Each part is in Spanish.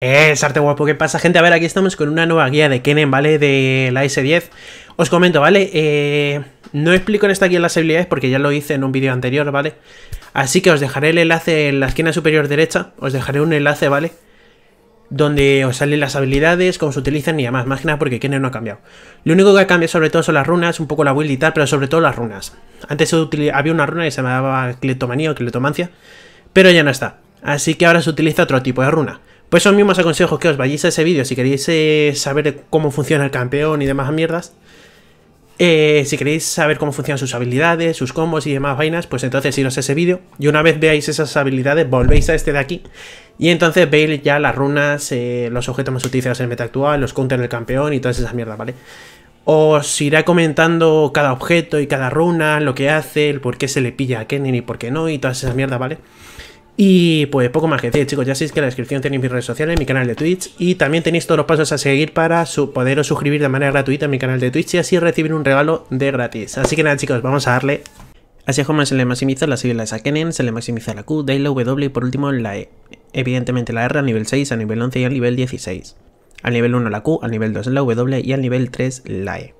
Es arte guapo, ¿qué pasa gente? A ver, aquí estamos con una nueva guía de Kennen, ¿vale? De la S10 Os comento, ¿vale? Eh, no explico en esta guía las habilidades porque ya lo hice en un vídeo anterior, ¿vale? Así que os dejaré el enlace en la esquina superior derecha Os dejaré un enlace, ¿vale? Donde os salen las habilidades, cómo se utilizan y además, Más que nada porque Kennen no ha cambiado Lo único que ha cambiado sobre todo son las runas, un poco la build y tal Pero sobre todo las runas Antes había una runa que se llamaba Cleptomanía o Cleptomancia Pero ya no está Así que ahora se utiliza otro tipo de runa pues os mismo os aconsejo que os vayáis a ese vídeo si queréis eh, saber cómo funciona el campeón y demás mierdas. Eh, si queréis saber cómo funcionan sus habilidades, sus combos y demás vainas, pues entonces iros a ese vídeo y una vez veáis esas habilidades volvéis a este de aquí y entonces veis ya las runas, eh, los objetos más utilizados en el meta actual, los counters del campeón y todas esas mierdas, ¿vale? Os irá comentando cada objeto y cada runa, lo que hace, el por qué se le pilla a Kenny y por qué no y todas esas mierdas, ¿vale? vale y pues poco más que decir, chicos. Ya sabéis que en la descripción tenéis mis redes sociales, mi canal de Twitch. Y también tenéis todos los pasos a seguir para poderos suscribir de manera gratuita a mi canal de Twitch y así recibir un regalo de gratis. Así que nada, chicos, vamos a darle. Así es como se le maximiza la sigla a Sakenen, se le maximiza la Q, de la W y por último la E. Evidentemente la R a nivel 6, a nivel 11 y al nivel 16. Al nivel 1 la Q, al nivel 2 la W y al nivel 3 la E.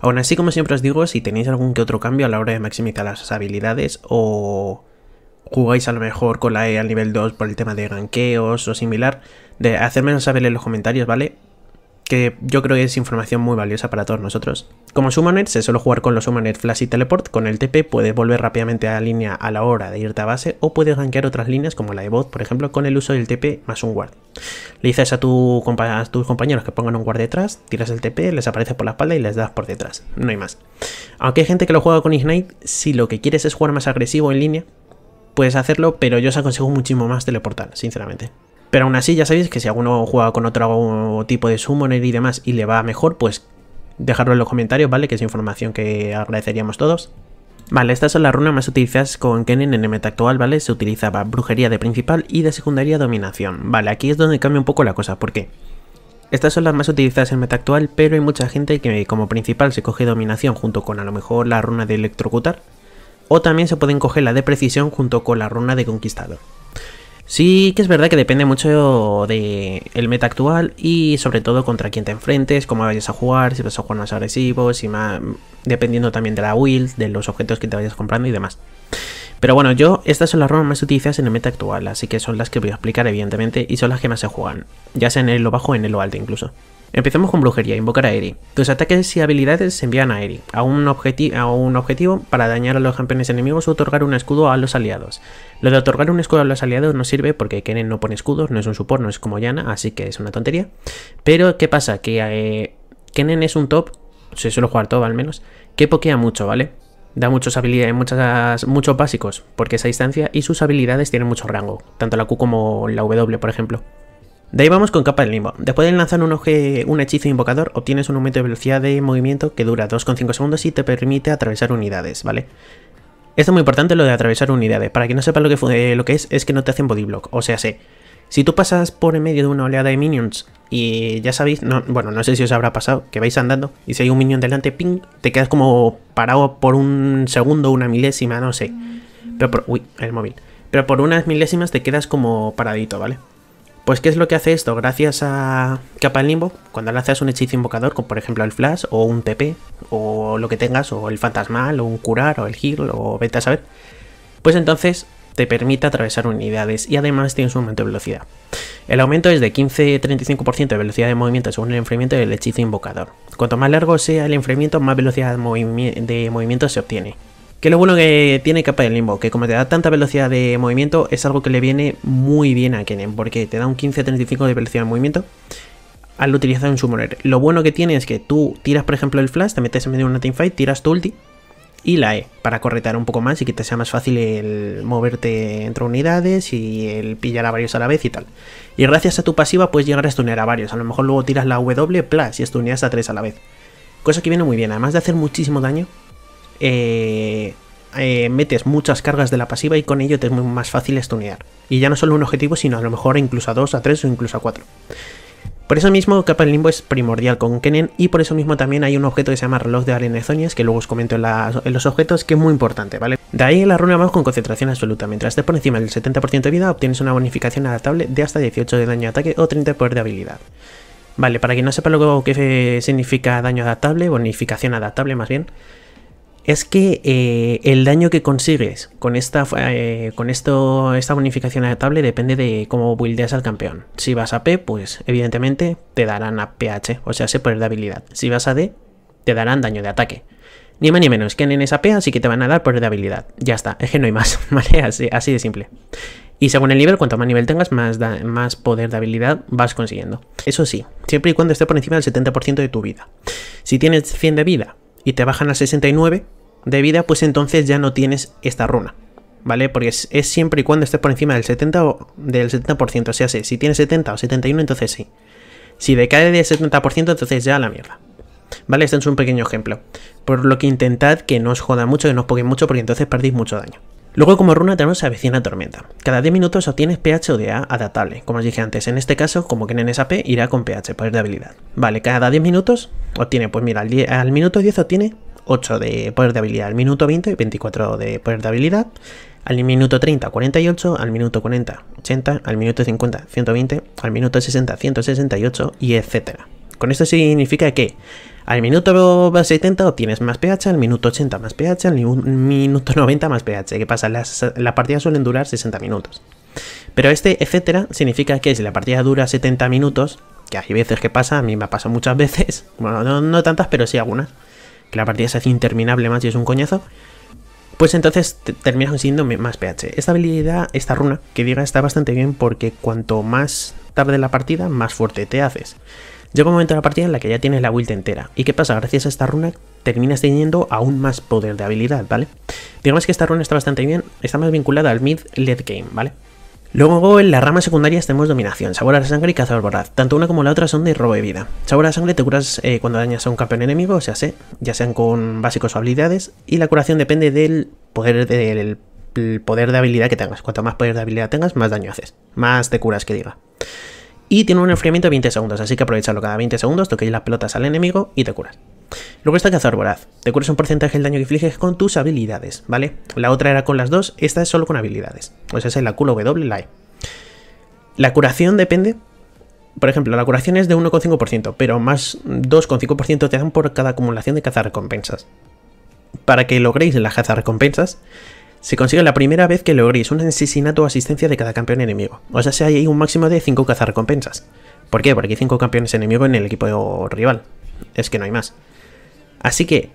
Aún así, como siempre os digo, si tenéis algún que otro cambio a la hora de maximizar las habilidades o jugáis a lo mejor con la E al nivel 2 por el tema de ganqueos o similar, de hacérmelo saber en los comentarios, ¿vale? Que yo creo que es información muy valiosa para todos nosotros. Como Summoner, se suele jugar con los Summoner Flash y Teleport. Con el TP puedes volver rápidamente a la línea a la hora de irte a base o puedes ganquear otras líneas como la de bot, por ejemplo, con el uso del TP más un guard. Le dices a, tu a tus compañeros que pongan un guard detrás, tiras el TP, les aparece por la espalda y les das por detrás. No hay más. Aunque hay gente que lo juega con Ignite, si lo que quieres es jugar más agresivo en línea, puedes hacerlo, pero yo os aconsejo muchísimo más teleportar, sinceramente. Pero aún así, ya sabéis que si alguno juega con otro tipo de summoner y demás y le va mejor, pues dejarlo en los comentarios, ¿vale? Que es información que agradeceríamos todos. Vale, estas son las runas más utilizadas con Kennen en el meta actual, ¿vale? Se utilizaba brujería de principal y de secundaria dominación. Vale, aquí es donde cambia un poco la cosa, ¿por qué? Estas son las más utilizadas en meta actual, pero hay mucha gente que como principal se coge dominación junto con a lo mejor la runa de electrocutar o también se pueden coger la de precisión junto con la runa de conquistador. Sí que es verdad que depende mucho del meta actual y sobre todo contra quién te enfrentes, cómo vayas a jugar, si vas a jugar más agresivos, si dependiendo también de la build, de los objetos que te vayas comprando y demás. Pero bueno, yo estas son las runas más utilizadas en el meta actual, así que son las que voy a explicar evidentemente y son las que más se juegan, ya sea en el lo bajo o en el lo alto incluso. Empezamos con brujería, invocar a Eri. Tus ataques y habilidades se envían a Eri, a un, a un objetivo para dañar a los campeones enemigos o otorgar un escudo a los aliados. Lo de otorgar un escudo a los aliados no sirve porque Kennen no pone escudos, no es un support, no es como Yana, así que es una tontería. Pero, ¿qué pasa? Que eh, Kennen es un top, se suele jugar top al menos, que pokea mucho, ¿vale? da muchas habilidades, muchas, muchos básicos, porque esa distancia y sus habilidades tienen mucho rango, tanto la Q como la W, por ejemplo. De ahí vamos con capa del limbo. Después de lanzar un, un hechizo invocador, obtienes un aumento de velocidad de movimiento que dura 2,5 segundos y te permite atravesar unidades, ¿vale? Esto es muy importante lo de atravesar unidades. Para que no sepa lo que, eh, lo que es, es que no te hacen body O sea, sé. Si tú pasas por en medio de una oleada de minions y ya sabéis, bueno, no sé si os habrá pasado, que vais andando y si hay un minion delante, ping, te quedas como parado por un segundo, una milésima, no sé. Pero uy, el móvil. Pero por unas milésimas te quedas como paradito, ¿vale? Pues ¿qué es lo que hace esto? Gracias a capa limbo, cuando lanzas un hechizo invocador, como por ejemplo el flash o un TP, o lo que tengas, o el fantasmal, o un curar, o el heal, o vete a saber, pues entonces te permite atravesar unidades y además tienes un aumento de velocidad. El aumento es de 15-35% de velocidad de movimiento según el enfriamiento del hechizo invocador. Cuanto más largo sea el enfriamiento, más velocidad de movimiento se obtiene. Que lo bueno que tiene capa de limbo, que como te da tanta velocidad de movimiento, es algo que le viene muy bien a Kenen porque te da un 15-35 de velocidad de movimiento al utilizar un summoner. Lo bueno que tiene es que tú tiras, por ejemplo, el flash, te metes en medio de una teamfight, tiras tu ulti y la E, para corretar un poco más y que te sea más fácil el moverte entre unidades y el pillar a varios a la vez y tal. Y gracias a tu pasiva puedes llegar a stunear a varios, a lo mejor luego tiras la W plus y estuneas a tres a la vez. Cosa que viene muy bien, además de hacer muchísimo daño, eh, eh, metes muchas cargas de la pasiva y con ello te es muy más fácil estunear Y ya no solo un objetivo, sino a lo mejor incluso a 2, a 3 o incluso a 4. Por eso mismo, Capa del Limbo es primordial con kenen y por eso mismo también hay un objeto que se llama Reloj de Arenezonias, que luego os comento en, los objetos, que es muy importante, ¿vale? De ahí la runa vamos con concentración absoluta. Mientras estés por encima del 70% de vida, obtienes una bonificación adaptable de hasta 18 de daño de ataque o 30 de poder de habilidad. Vale, para quien no sepa lo que significa daño adaptable, bonificación adaptable más bien, es que eh, el daño que consigues con esta eh, con esto esta bonificación adaptable depende de cómo buildeas al campeón. Si vas a P, pues evidentemente te darán a PH, o sea, ese poder de habilidad. Si vas a D, te darán daño de ataque. Ni más ni menos que en esa P, así que te van a dar poder de habilidad. Ya está, es que no hay más, ¿vale? Así, de simple. Y según el nivel, cuanto más nivel tengas, más, más poder de habilidad vas consiguiendo. Eso sí, siempre y cuando esté por encima del 70% de tu vida. Si tienes 100 de vida y te bajan a 69 de vida, pues entonces ya no tienes esta runa. ¿Vale? Porque es, siempre y cuando estés por encima del 70%, o, del 70% o sea, si tienes 70 o 71, entonces sí. Si decae de 70%, entonces ya la mierda. ¿Vale? Este es un pequeño ejemplo. Por lo que intentad que no os joda mucho, que no os poquen mucho, porque entonces perdís mucho daño. Luego como runa tenemos a Vecina Tormenta. Cada 10 minutos obtienes pH o DA adaptable, como os dije antes, en este caso como que en NSAP irá con pH, poder de habilidad. Vale, cada 10 minutos obtiene, pues mira, al, minuto 10 obtiene 8 de poder de habilidad, al minuto 20 24 de poder de habilidad, al minuto 30 48, al minuto 40 80, al minuto 50 120, al minuto 60 168 y etc. Con esto significa que al minuto 70 tienes más pH, al minuto 80 más pH, al minuto 90 más pH. ¿Qué pasa? Las, las partidas suelen durar 60 minutos. Pero este etcétera significa que si la partida dura 70 minutos, que hay veces que pasa, a mí me ha pasado muchas veces, bueno, no, no tantas, pero sí algunas, que la partida se hace interminable más y es un coñazo, pues entonces terminas consiguiendo más pH. Esta habilidad, esta runa que diga, está bastante bien porque cuanto más tarde la partida, más fuerte te haces. Llega un momento de la partida en la que ya tienes la vuelta entera. ¿Y qué pasa? Gracias a esta runa terminas teniendo aún más poder de habilidad, ¿vale? Digamos que esta runa está bastante bien, está más vinculada al mid-led game, ¿vale? Luego en las ramas secundarias tenemos dominación, sabor a la sangre y cazador voraz. Tanto una como la otra son de robo de vida. Sabor a la sangre te curas eh, cuando dañas a un campeón enemigo, o sea, sé, ya sean con básicos o habilidades, y la curación depende del poder del poder de habilidad que tengas. Cuanto más poder de habilidad tengas, más daño haces. Más te curas que diga. Y tiene un enfriamiento de 20 segundos, así que aprovechalo cada 20 segundos, toquéis las pelotas al enemigo y te curas. Luego está Cazador Voraz. Te curas un porcentaje del daño que infliges con tus habilidades, ¿vale? La otra era con las dos, esta es solo con habilidades. Pues esa es la culo W, la E. La curación depende... Por ejemplo, la curación es de 1,5%, pero más 2,5% te dan por cada acumulación de cazarrecompensas. Para que logréis las cazarrecompensas, recompensas se consigue la primera vez que logres un asesinato o asistencia de cada campeón enemigo. O sea, si hay un máximo de 5 cazarrecompensas. ¿Por qué? Porque hay 5 campeones enemigos en el equipo rival. Es que no hay más. Así que,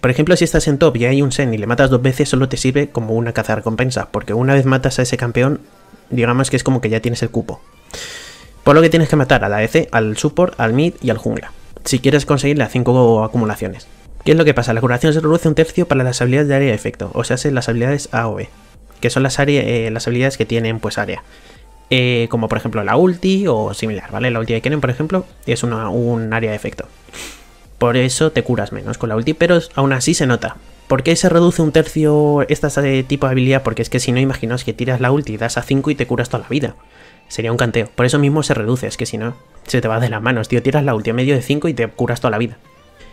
por ejemplo, si estás en top y hay un Sen y le matas dos veces, solo te sirve como una cazarrecompensa. Porque una vez matas a ese campeón, digamos que es como que ya tienes el cupo. Por lo que tienes que matar a la e EC, al support, al mid y al jungla. Si quieres conseguir las 5 acumulaciones. ¿Qué es lo que pasa? La curación se reduce un tercio para las habilidades de área de efecto, o sea, las habilidades A o B, que son las, eh, las habilidades que tienen pues área. Eh, como por ejemplo la ulti o similar, ¿vale? La ulti de tienen, por ejemplo, es un área de efecto. Por eso te curas menos con la ulti, pero aún así se nota. ¿Por qué se reduce un tercio este tipo de habilidad? Porque es que si no, imaginaos que tiras la ulti, das a 5 y te curas toda la vida. Sería un canteo. Por eso mismo se reduce, es que si no, se te va de las manos, tío. Tiras la ulti a medio de 5 y te curas toda la vida.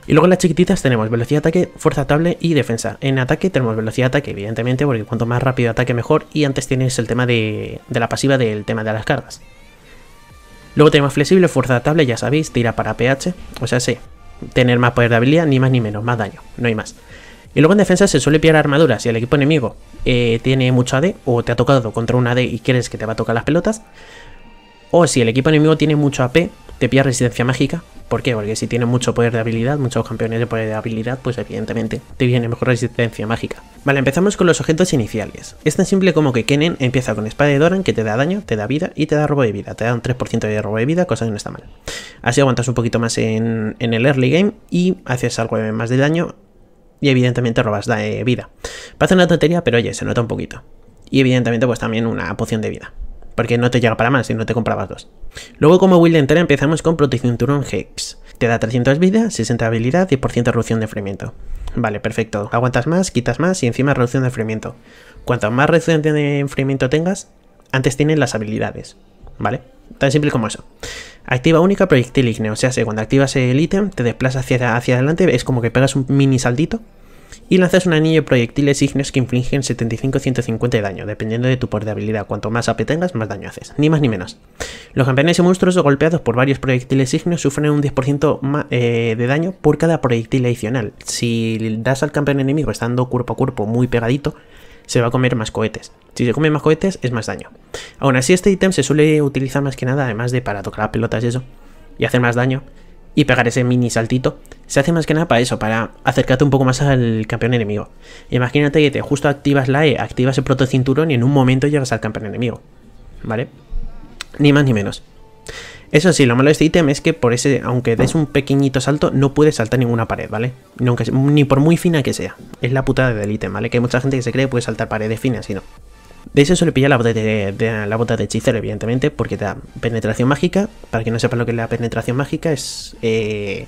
Y luego en las chiquititas tenemos velocidad de ataque, fuerza estable y defensa. En ataque tenemos velocidad de ataque, evidentemente, porque cuanto más rápido ataque mejor. Y antes tienes el tema de, de la pasiva del tema de las cargas. Luego tenemos flexible, fuerza estable, ya sabéis, tira para PH. O sea, sí, tener más poder de habilidad, ni más ni menos, más daño, no hay más. Y luego en defensa se suele pillar armaduras. Si el equipo enemigo eh, tiene mucho AD o te ha tocado contra un AD y quieres que te va a tocar las pelotas. O si el equipo enemigo tiene mucho AP te pilla resistencia mágica. ¿Por qué? Porque si tiene mucho poder de habilidad, muchos campeones de poder de habilidad, pues evidentemente te viene mejor resistencia mágica. Vale, empezamos con los objetos iniciales. Es tan simple como que Kennen empieza con espada de Doran que te da daño, te da vida y te da robo de vida. Te da un 3% de robo de vida, cosa que no está mal. Así aguantas un poquito más en, el early game y haces algo más de daño y evidentemente robas da, eh, vida. Pasa una tontería, pero oye, se nota un poquito. Y evidentemente pues también una poción de vida porque no te llega para más si no te comprabas dos. Luego como build entera empezamos con Turón Hex. Te da 300 vida, 60 habilidad y reducción de enfriamiento. Vale, perfecto. Aguantas más, quitas más y encima reducción de enfriamiento. Cuanto más reducción de enfriamiento tengas, antes tienen las habilidades. ¿Vale? Tan simple como eso. Activa única proyectil igneo. o sea, cuando activas el ítem te desplazas hacia, hacia adelante, es como que pegas un mini saldito y lanzas un anillo de proyectiles ígneos que infligen 75 150 de daño, dependiendo de tu por de habilidad. Cuanto más AP tengas, más daño haces, ni más ni menos. Los campeones y monstruos golpeados por varios proyectiles ígneos sufren un 10% eh, de daño por cada proyectil adicional. Si das al campeón enemigo estando cuerpo a cuerpo muy pegadito, se va a comer más cohetes. Si se come más cohetes, es más daño. Aún así, este ítem se suele utilizar más que nada, además de para tocar pelotas y eso, y hacer más daño, y pegar ese mini saltito, se hace más que nada para eso, para acercarte un poco más al campeón enemigo. Imagínate que te justo activas la E, activas el protocinturón y en un momento llegas al campeón enemigo, ¿vale? Ni más ni menos. Eso sí, lo malo de este ítem es que por ese, aunque des un pequeñito salto, no puedes saltar ninguna pared, ¿vale? ni por muy fina que sea. Es la putada del ítem, ¿vale? Que hay mucha gente que se cree que puede saltar paredes finas y no. De eso se le la bota de, hechicero, evidentemente, porque te da penetración mágica. Para que no sepa lo que es la penetración mágica, es. Eh,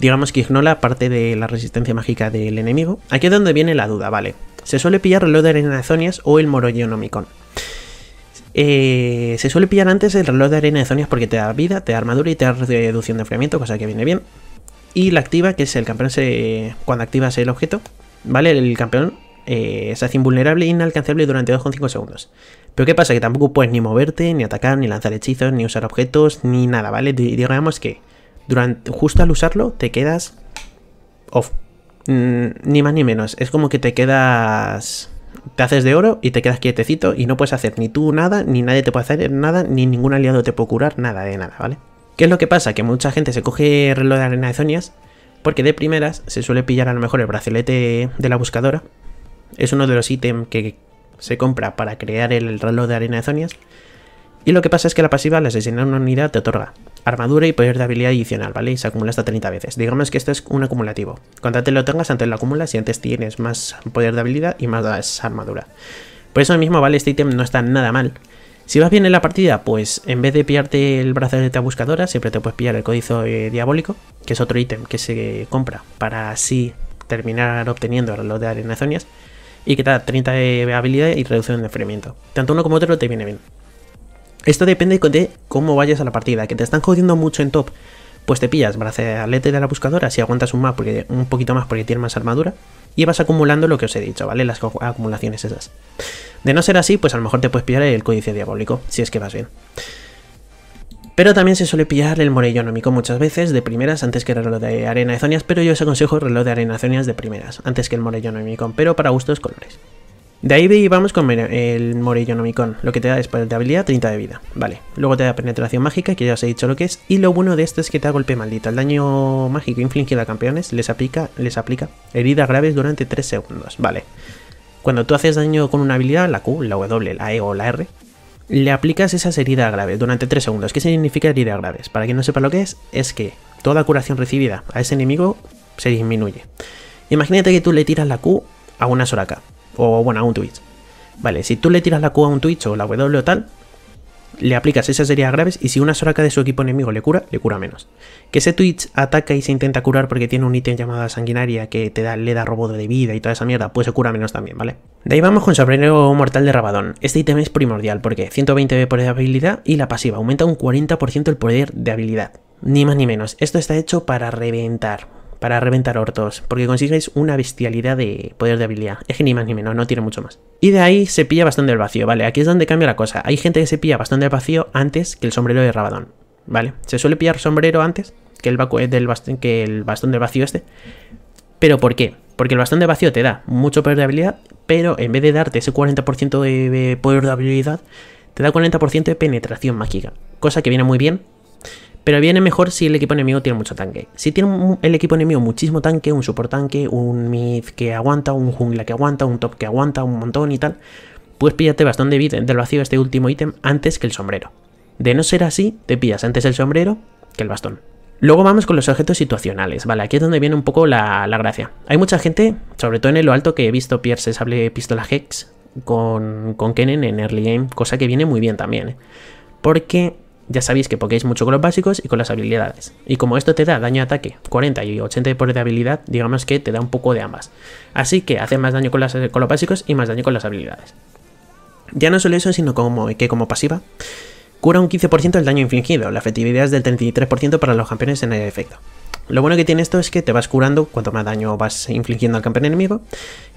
digamos que ignora parte de la resistencia mágica del enemigo. Aquí es donde viene la duda, ¿vale? Se suele pillar el reloj de arena de Zonias o el Morollonomicon. Eh, se suele pillar antes el reloj de arena de Zonias porque te da vida, te da armadura y te da reducción de enfriamiento, cosa que viene bien. Y la activa, que es el campeón, se, cuando activas el objeto, ¿vale? El campeón eh, hace invulnerable e inalcanzable durante 2,5 segundos. Pero ¿qué pasa? Que tampoco puedes ni moverte, ni atacar, ni lanzar hechizos, ni usar objetos, ni nada, ¿vale? Digamos que durante, justo al usarlo te quedas off. Mm, ni más ni menos. Es como que te quedas... Te haces de oro y te quedas quietecito y no puedes hacer ni tú nada, ni nadie te puede hacer nada, ni ningún aliado te puede curar, nada de nada, ¿vale? ¿Qué es lo que pasa? Que mucha gente se coge reloj de arena de zonias porque de primeras se suele pillar a lo mejor el bracelete de la buscadora es uno de los ítems que se compra para crear el reloj de arena de Zonias. Y lo que pasa es que la pasiva al asesinar una unidad te otorga armadura y poder de habilidad adicional, ¿vale? Y se acumula hasta 30 veces. Digamos que esto es un acumulativo. Cuanto antes lo tengas, antes lo acumulas y antes tienes más poder de habilidad y más armadura. Por eso mismo, ¿vale? Este ítem no está nada mal. Si vas bien en la partida, pues en vez de pillarte el de la buscadora, siempre te puedes pillar el codizo eh, diabólico, que es otro ítem que se compra para así terminar obteniendo el reloj de arena de zonias y que da 30 de eh, habilidad y reducción de enfriamiento. Tanto uno como otro te viene bien. Esto depende de cómo vayas a la partida, que te están jodiendo mucho en top, pues te pillas alete de la buscadora si aguantas un, más porque, un poquito más porque tiene más armadura y vas acumulando lo que os he dicho, ¿vale? Las acumulaciones esas. De no ser así, pues a lo mejor te puedes pillar el códice diabólico, si es que vas bien. Pero también se suele pillar el Morellonomicon muchas veces de primeras antes que el reloj de arena de zonias, pero yo os aconsejo el reloj de arena de zonias de primeras, antes que el Morellonomicon, pero para gustos colores. De ahí vamos con el Morellonomicon, lo que te da después de habilidad 30 de vida, vale. Luego te da penetración mágica, que ya os he dicho lo que es, y lo bueno de esto es que te da golpe maldito. El daño mágico infligido a campeones les aplica, les aplica heridas graves durante 3 segundos, vale. Cuando tú haces daño con una habilidad, la Q, la W, la E o la R, le aplicas esas heridas graves durante 3 segundos. ¿Qué significa herida graves? Para quien no sepa lo que es, es que toda curación recibida a ese enemigo se disminuye. Imagínate que tú le tiras la Q a una Soraka, o bueno, a un Twitch. Vale, si tú le tiras la Q a un Twitch o la W o tal, le aplicas esas heridas graves y si una soraca de su equipo enemigo le cura, le cura menos. Que ese Twitch ataca y se intenta curar porque tiene un ítem llamado sanguinaria que te da, le da robo de vida y toda esa mierda, pues se cura menos también, ¿vale? De ahí vamos con Sobrenero mortal de Rabadón. Este ítem es primordial porque 120 de poder de habilidad y la pasiva aumenta un 40% el poder de habilidad. Ni más ni menos, esto está hecho para reventar para reventar hortos, porque consigues una bestialidad de poder de habilidad. Es que ni más ni menos, no tiene mucho más. Y de ahí se pilla bastante el vacío, ¿vale? Aquí es donde cambia la cosa. Hay gente que se pilla bastante el vacío antes que el sombrero de Rabadón, ¿vale? Se suele pillar sombrero antes que el, eh, del bastón, que el bastón del vacío este. ¿Pero por qué? Porque el bastón de vacío te da mucho poder de habilidad, pero en vez de darte ese 40% de poder de habilidad, te da 40% de penetración mágica. Cosa que viene muy bien pero viene mejor si el equipo enemigo tiene mucho tanque. Si tiene el equipo enemigo muchísimo tanque, un support tanque, un mid que aguanta, un jungla que aguanta, un top que aguanta un montón y tal, pues píllate bastón vida del vacío este último ítem antes que el sombrero. De no ser así, te pillas antes el sombrero que el bastón. Luego vamos con los objetos situacionales, ¿vale? Aquí es donde viene un poco la, gracia. Hay mucha gente, sobre todo en lo alto, que he visto Pierce hable pistola Hex con, con Kennen en early game, cosa que viene muy bien también, ¿eh? Porque ya sabéis que pokéis mucho con los básicos y con las habilidades. Y como esto te da daño de ataque, 40 y 80 de habilidad, digamos que te da un poco de ambas. Así que hace más daño con, las, con los básicos y más daño con las habilidades. Ya no solo eso, sino como, que como pasiva, cura un 15% del daño infligido, la efectividad es del 33% para los campeones en el efecto. Lo bueno que tiene esto es que te vas curando cuanto más daño vas infligiendo al campeón enemigo,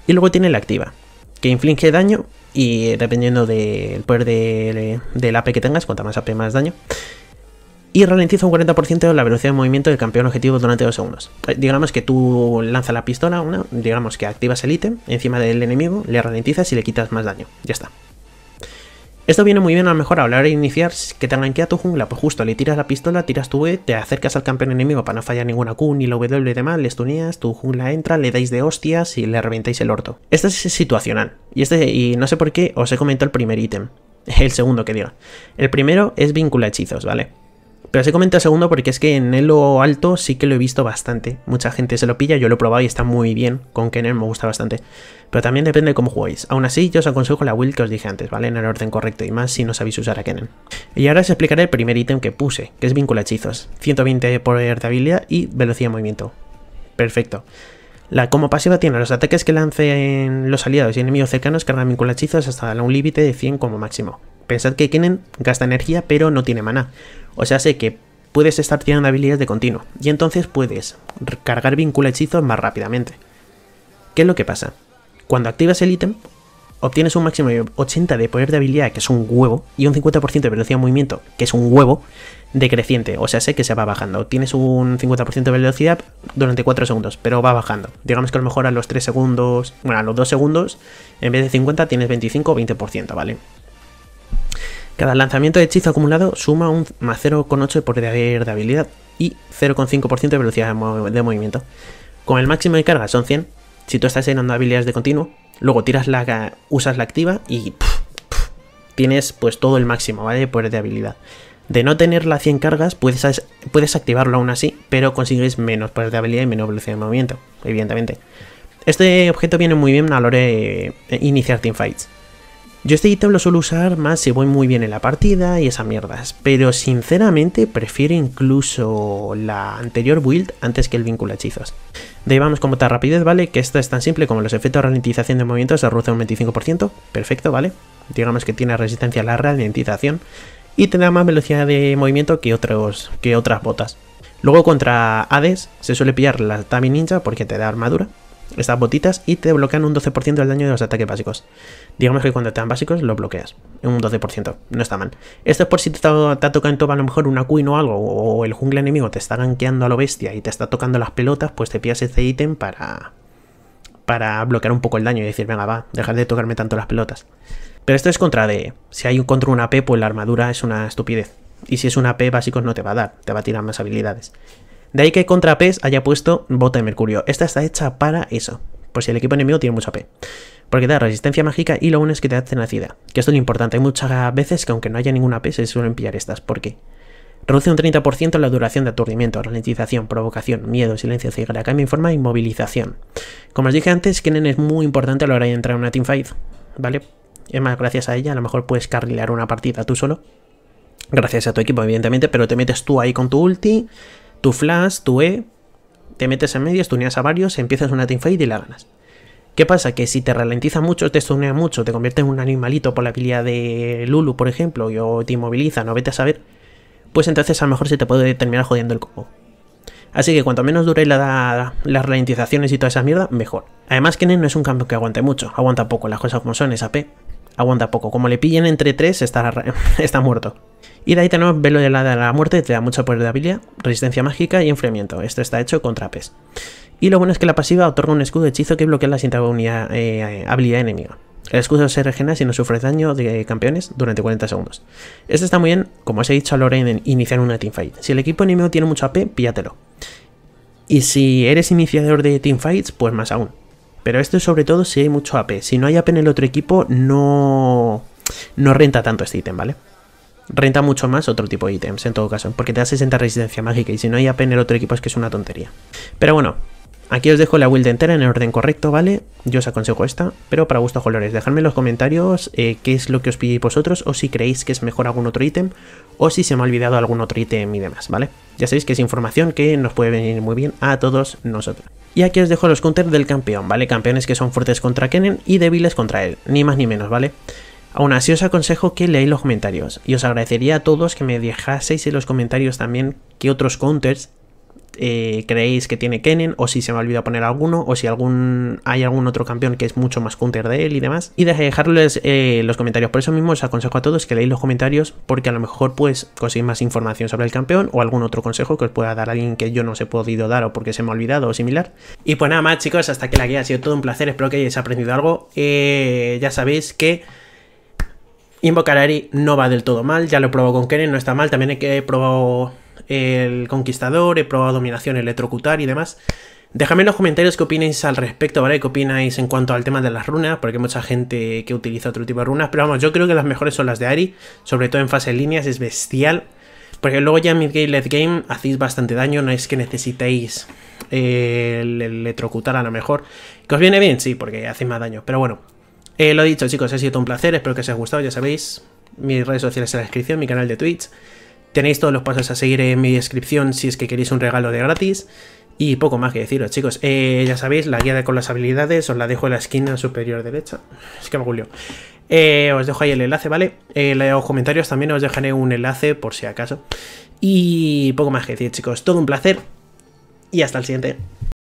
y luego tiene la activa, que inflige daño y dependiendo del poder del AP que tengas, cuanta más AP más daño. Y ralentiza un 40% la velocidad de movimiento del campeón objetivo durante 2 segundos. Eh, digamos que tú lanzas la pistola, digamos que activas el ítem encima del enemigo, le ralentizas y le quitas más daño. Ya está. Esto viene muy bien a lo mejor a hablar e iniciar que te que a tu jungla, pues justo le tiras la pistola, tiras tu E, te acercas al campeón enemigo para no fallar ninguna Q ni la W y demás, le stuneas, tu jungla entra, le dais de hostias y le reventáis el orto. Este es situacional, y, este, y no sé por qué os he comentado el primer ítem, el segundo que diga. El primero es vínculo hechizos, ¿vale? Pero se comenta segundo porque es que en Elo alto sí que lo he visto bastante. Mucha gente se lo pilla, yo lo he probado y está muy bien. Con Kennen me gusta bastante. Pero también depende de cómo jugáis. Aún así, yo os aconsejo la build que os dije antes, ¿vale? En el orden correcto y más si no sabéis usar a Kennen. Y ahora os explicaré el primer ítem que puse, que es vínculo hechizos. 120 poder de habilidad y velocidad de movimiento. Perfecto. La como pasiva tiene los ataques que lancen los aliados y enemigos cercanos cargan vínculo hechizos hasta un límite de 100 como máximo. Pensad que Kenen gasta energía pero no tiene maná, o sea sé que puedes estar tirando habilidades de continuo, y entonces puedes cargar vínculo hechizos más rápidamente. ¿Qué es lo que pasa? Cuando activas el ítem, obtienes un máximo de 80 de poder de habilidad, que es un huevo, y un 50% de velocidad de movimiento, que es un huevo, decreciente, o sea, sé que se va bajando. Tienes un 50% de velocidad durante 4 segundos, pero va bajando. Digamos que a lo mejor a los 3 segundos, bueno, a los 2 segundos, en vez de 50 tienes 25 o 20%, ¿vale? Cada lanzamiento de hechizo acumulado suma un más 0,8 de poder de habilidad y 0,5% de velocidad de, de movimiento. Con el máximo de carga son 100. Si tú estás llenando habilidades de continuo, Luego tiras la, usas la activa y tienes pues todo el máximo, ¿vale? Poder de habilidad. De no tener la 100 cargas, puedes, puedes activarlo aún así, pero consigues menos poder de habilidad y menos velocidad de movimiento, evidentemente. Este objeto viene muy bien a la hora de eh, iniciar teamfights. Yo este ítem lo suelo usar más si voy muy bien en la partida y esas mierdas, pero sinceramente prefiero incluso la anterior build antes que el vínculo hechizos. De ahí vamos con botar rapidez, ¿vale? Que esta es tan simple como los efectos de ralentización de movimientos se reduce un 25%, perfecto, ¿vale? Digamos que tiene resistencia a la ralentización y te da más velocidad de movimiento que, otros, que otras botas. Luego contra Hades se suele pillar la Tami Ninja porque te da armadura, estas botitas y te bloquean un 12% del daño de los ataques básicos. Digamos que cuando te dan básicos lo bloqueas, un 12%, no está mal. Esto es por si te, está ha tocado a lo mejor una queen o algo, o el jungle enemigo te está ganqueando a lo bestia y te está tocando las pelotas, pues te pillas ese ítem para, para bloquear un poco el daño y decir, venga, va, dejar de tocarme tanto las pelotas. Pero esto es contra de, si hay un contra una AP, pues la armadura es una estupidez. Y si es una AP básicos no te va a dar, te va a tirar más habilidades. De ahí que contra P haya puesto Bota de Mercurio. Esta está hecha para eso, por si el equipo enemigo tiene mucha P. Porque da resistencia mágica y lo bueno es que te da tenacidad. Que esto es lo importante. Hay muchas veces que aunque no haya ninguna P se suelen pillar estas. ¿Por qué? Reduce un 30% la duración de aturdimiento, ralentización, provocación, miedo, silencio, ceguera, cambio en forma y movilización. Como os dije antes, Kennen es muy importante a la hora de entrar en una teamfight, ¿vale? Es más, gracias a ella a lo mejor puedes carrilar una partida tú solo. Gracias a tu equipo, evidentemente, pero te metes tú ahí con tu ulti, tu flash, tu E, te metes en medio, estuneas a varios, empiezas una teamfight y la ganas. ¿Qué pasa? Que si te ralentiza mucho, te stunea mucho, te convierte en un animalito por la habilidad de Lulu, por ejemplo, o te inmoviliza, no vete a saber, pues entonces a lo mejor se te puede terminar jodiendo el coco. Así que cuanto menos dure la, las ralentizaciones y toda esa mierda, mejor. Además, Kennen no es un campeón que aguante mucho, aguanta poco, las cosas como son, es AP. Aguanta poco, como le pillen entre tres, está muerto. Y de ahí tenemos Velo de la, de la Muerte, te da mucho poder de habilidad, resistencia mágica y enfriamiento. Esto está hecho contra trapes. Y lo bueno es que la pasiva otorga un escudo hechizo que bloquea la siguiente eh, habilidad enemiga. El escudo se regenera si no sufre daño de campeones durante 40 segundos. Esto está muy bien, como os he dicho a Loren, iniciar una teamfight. Si el equipo enemigo tiene mucho AP, píllatelo. Y si eres iniciador de teamfights, pues más aún. Pero esto es sobre todo si hay mucho AP. Si no hay AP en el otro equipo, no, no renta tanto este ítem, ¿vale? renta mucho más otro tipo de ítems en todo caso, porque te da 60 resistencia mágica y si no hay AP en el otro equipo es que es una tontería. Pero bueno, aquí os dejo la build entera en el orden correcto, ¿vale? Yo os aconsejo esta, pero para gustos colores, dejadme en los comentarios eh, qué es lo que os pidéis vosotros o si creéis que es mejor algún otro ítem o si se me ha olvidado algún otro ítem y demás, ¿vale? Ya sabéis que es información que nos puede venir muy bien a todos nosotros. Y aquí os dejo los counters del campeón, ¿vale? Campeones que son fuertes contra Kennen y débiles contra él, ni más ni menos, ¿vale? vale Aún así os aconsejo que leáis los comentarios y os agradecería a todos que me dejaseis en los comentarios también qué otros counters eh, creéis que tiene Kennen o si se me ha olvidado poner alguno o si algún hay algún otro campeón que es mucho más counter de él y demás y dejarles eh, los comentarios por eso mismo os aconsejo a todos que leáis los comentarios porque a lo mejor pues conseguís más información sobre el campeón o algún otro consejo que os pueda dar alguien que yo no os he podido dar o porque se me ha olvidado o similar y pues nada más chicos hasta que la guía ha sido todo un placer espero que hayáis aprendido algo eh, ya sabéis que Invocar a Ari no va del todo mal, ya lo he probado con Keren, no está mal. También he probado el Conquistador, he probado Dominación, Electrocutar y demás. Déjame en los comentarios qué opináis al respecto, ¿vale? ¿Qué opináis en cuanto al tema de las runas? Porque hay mucha gente que utiliza otro tipo de runas. Pero vamos, yo creo que las mejores son las de Ari, sobre todo en fase líneas, es bestial. Porque luego ya en mid-game, game, hacéis bastante daño, no es que necesitéis eh, el electrocutar a lo mejor. ¿Que os viene bien? Sí, porque hacéis más daño. Pero bueno, eh, lo dicho, chicos, ha sido un placer. Espero que os haya gustado, ya sabéis. Mis redes sociales en la descripción, mi canal de Twitch. Tenéis todos los pasos a seguir en mi descripción si es que queréis un regalo de gratis. Y poco más que deciros, chicos. Eh, ya sabéis, la guía de con las habilidades os la dejo en la esquina superior derecha. Es que me agulio. Eh, os dejo ahí el enlace, ¿vale? en los comentarios también os dejaré un enlace por si acaso. Y poco más que decir, chicos. Todo un placer. Y hasta el siguiente.